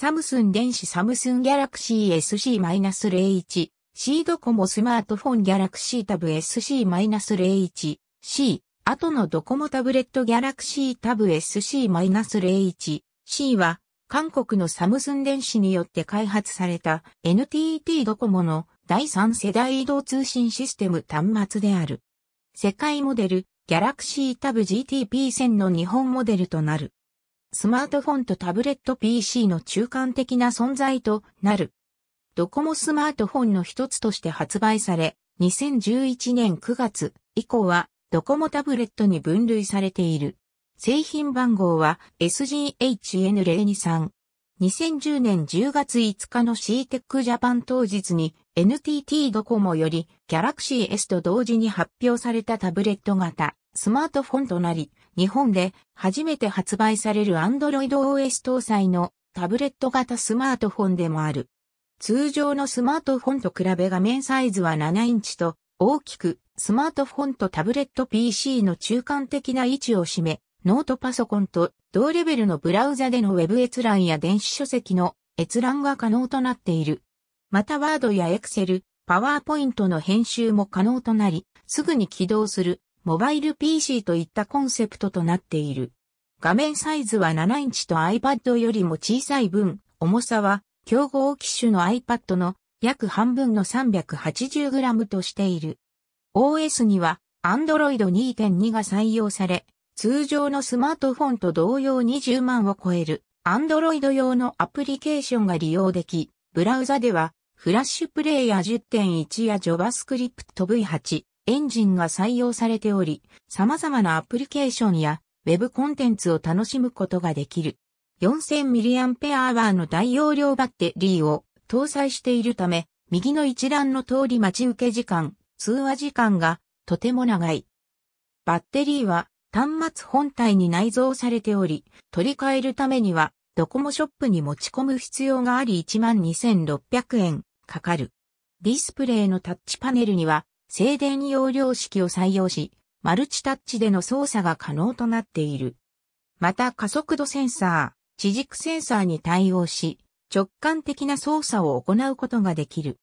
サムスン電子サムスンギャラクシー SC-01、C ドコモスマートフォンギャラクシータブ SC-01、C、後のドコモタブレットギャラクシータブ SC-01、C は、韓国のサムスン電子によって開発された NTT ドコモの第3世代移動通信システム端末である。世界モデル、ギャラクシータブ GTP1000 の日本モデルとなる。スマートフォンとタブレット PC の中間的な存在となる。ドコモスマートフォンの一つとして発売され、2011年9月以降はドコモタブレットに分類されている。製品番号は SGHN023。2010年10月5日の CTEC ジャパン当日に NTT ドコモより Galaxy S と同時に発表されたタブレット型。スマートフォンとなり、日本で初めて発売される Android OS 搭載のタブレット型スマートフォンでもある。通常のスマートフォンと比べ画面サイズは7インチと大きくスマートフォンとタブレット PC の中間的な位置を占め、ノートパソコンと同レベルのブラウザでのウェブ閲覧や電子書籍の閲覧が可能となっている。またワードやエクセル、パワーポイントの編集も可能となり、すぐに起動するモバイル PC といったコンセプトとなっている。画面サイズは7インチと iPad よりも小さい分、重さは競合機種の iPad の約半分の 380g としている。OS には Android 2.2が採用され、通常のスマートフォンと同様20万を超える Android 用のアプリケーションが利用でき、ブラウザではフラッシュプレイヤー10.1や JavaScript V8、エンジンが採用されており、様々なアプリケーションやウェブコンテンツを楽しむことができる。4000mAh の大容量バッテリーを搭載しているため、右の一覧の通り待ち受け時間、通話時間がとても長い。バッテリーは端末本体に内蔵されており、取り替えるためにはドコモショップに持ち込む必要があり12600円かかる。ディスプレイのタッチパネルには静電容量式を採用し、マルチタッチでの操作が可能となっている。また加速度センサー、地軸センサーに対応し、直感的な操作を行うことができる。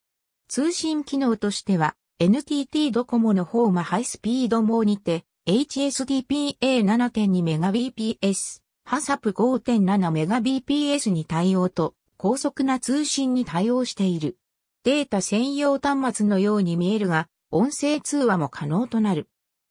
通信機能としては、NTT ドコモのォーマハイスピードーにて、HSDPA7.2Mbps、ハサプ 5.7Mbps に対応と、高速な通信に対応している。データ専用端末のように見えるが、音声通話も可能となる。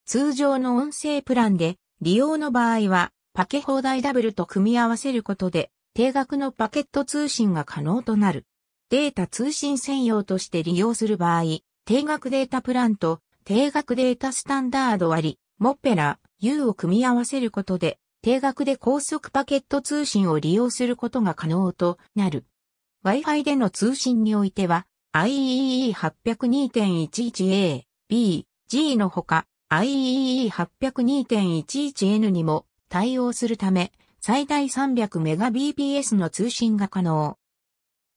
通常の音声プランで利用の場合はパケ放題ダブルと組み合わせることで定額のパケット通信が可能となる。データ通信専用として利用する場合、定額データプランと定額データスタンダード割、モッペラ、U を組み合わせることで定額で高速パケット通信を利用することが可能となる。Wi-Fi での通信においては、IEE802.11a、b、g のほか IEE802.11n にも対応するため、最大 300Mbps の通信が可能。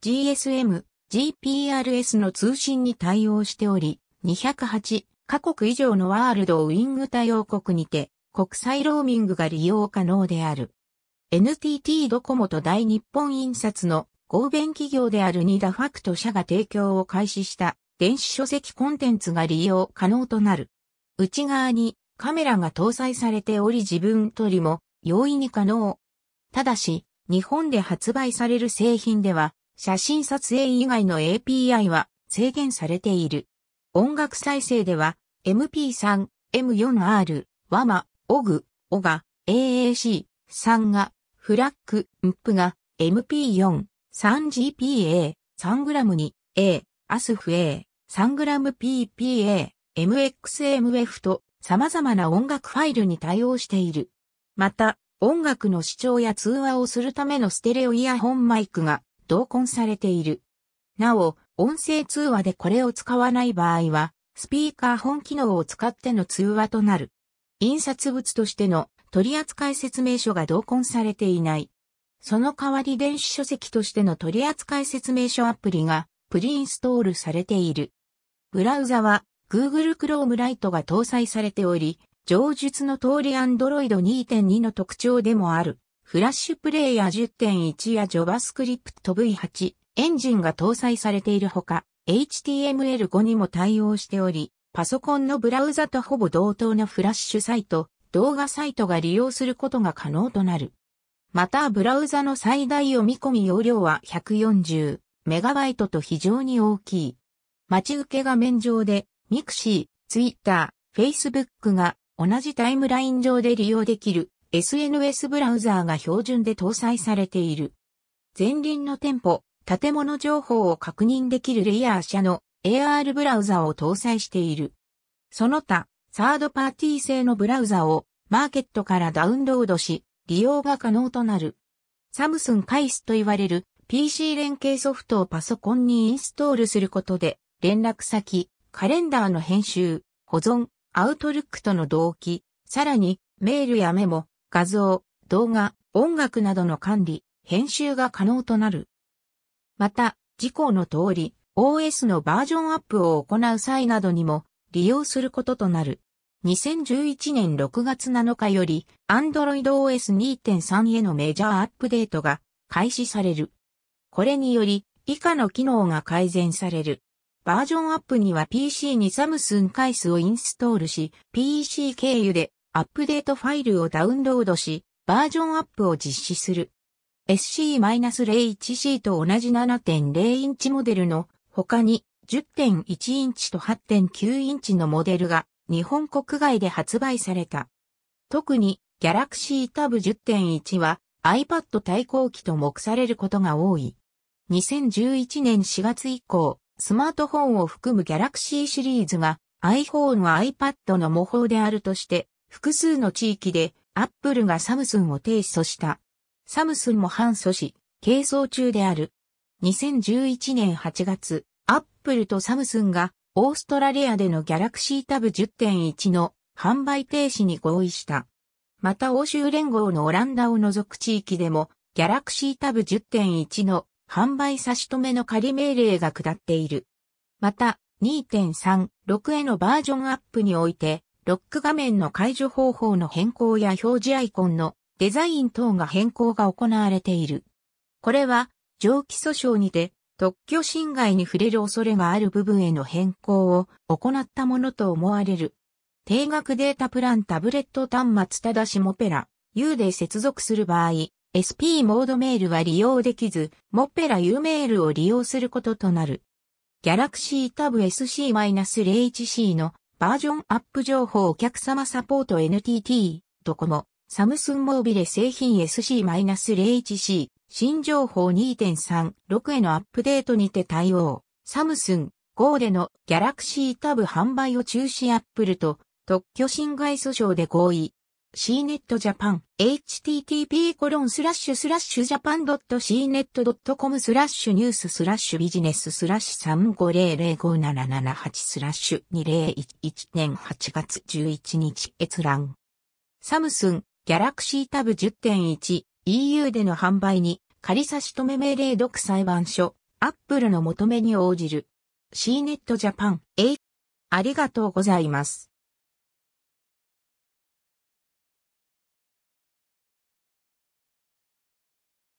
GSM、GPRS の通信に対応しており、208カ国以上のワールドウィング対応国にて国際ローミングが利用可能である。NTT ドコモと大日本印刷の合弁企業であるニダファクト社が提供を開始した電子書籍コンテンツが利用可能となる。内側にカメラが搭載されており自分撮りも容易に可能。ただし、日本で発売される製品では、写真撮影以外の API は制限されている。音楽再生では、MP3、M4R、WAMA、OG、OGA、AAC、3が、フラッ c MP が、MP4、3GPA、3g に A、アスフ A、3gPPA、MXMF と様々な音楽ファイルに対応している。また、音楽の視聴や通話をするためのステレオイヤホンマイクが同梱されている。なお、音声通話でこれを使わない場合は、スピーカー本機能を使っての通話となる。印刷物としての取扱説明書が同梱されていない。その代わり電子書籍としての取扱説明書アプリがプリインストールされている。ブラウザは Google Chrome Lite が搭載されており、上述の通り Android 2.2の特徴でもある。フラッシュプレイヤー10.1や JavaScript V8 エンジンが搭載されているほか、HTML5 にも対応しており、パソコンのブラウザとほぼ同等のフラッシュサイト、動画サイトが利用することが可能となる。またブラウザの最大読み込み容量は 140MB と非常に大きい。待ち受け画面上で、ミクシー、ツイッター、フェイスブックが同じタイムライン上で利用できる SNS ブラウザーが標準で搭載されている。前輪の店舗、建物情報を確認できるレイヤー社の AR ブラウザーを搭載している。その他、サードパーティー製のブラウザーをマーケットからダウンロードし、利用が可能となる。サムスンカイスと言われる PC 連携ソフトをパソコンにインストールすることで、連絡先、カレンダーの編集、保存、アウトルックとの同期、さらにメールやメモ、画像、動画、音楽などの管理、編集が可能となる。また、事項の通り、OS のバージョンアップを行う際などにも利用することとなる。2011年6月7日より Android OS 2.3へのメジャーアップデートが開始される。これにより以下の機能が改善される。バージョンアップには PC にサムスン回数をインストールし、PC 経由でアップデートファイルをダウンロードし、バージョンアップを実施する。SC-01C と同じ7.0インチモデルの他に10.1インチと8.9インチのモデルが日本国外で発売された。特に Galaxy Tab 10.1は iPad 対抗機と目されることが多い。2011年4月以降、スマートフォンを含む Galaxy シリーズが iPhone は iPad の模倣であるとして複数の地域で Apple がサムスンを提訴した。サムスンも反訴し、係争中である。2011年8月、Apple とサムスンがオーストラリアでのギャラクシータブ10.1の販売停止に合意した。また欧州連合のオランダを除く地域でも、ギャラクシータブ10.1の販売差し止めの仮命令が下っている。また、2.36へのバージョンアップにおいて、ロック画面の解除方法の変更や表示アイコンのデザイン等が変更が行われている。これは、蒸気訴訟にて特許侵害に触れる恐れがある部分への変更を行ったものと思われる。定額データプランタブレット端末ただしモペラ U で接続する場合、SP モードメールは利用できず、モペラ U メールを利用することとなる。Galaxy Tab SC-01C のバージョンアップ情報お客様サポート NTT ドコモ、サムスンモービレ製品 SC-01C 新情報2.36へのアップデートにて対応。サムスン、GO での Galaxy Tab 販売を中止アップルと特許侵害訴訟で合意。CNET Japan http コロンスラッシュスラッシュ japan.cnet.com スラッシュニューススラッシュビジネススラッシュ35005778スラッシュ2011年8月11日閲覧。サムスン、ギャラクシータブ10.1 EU での販売に仮差し止め命令独裁判所、アップルの求めに応じる。C ネットジャパン、A。ありがとうございます。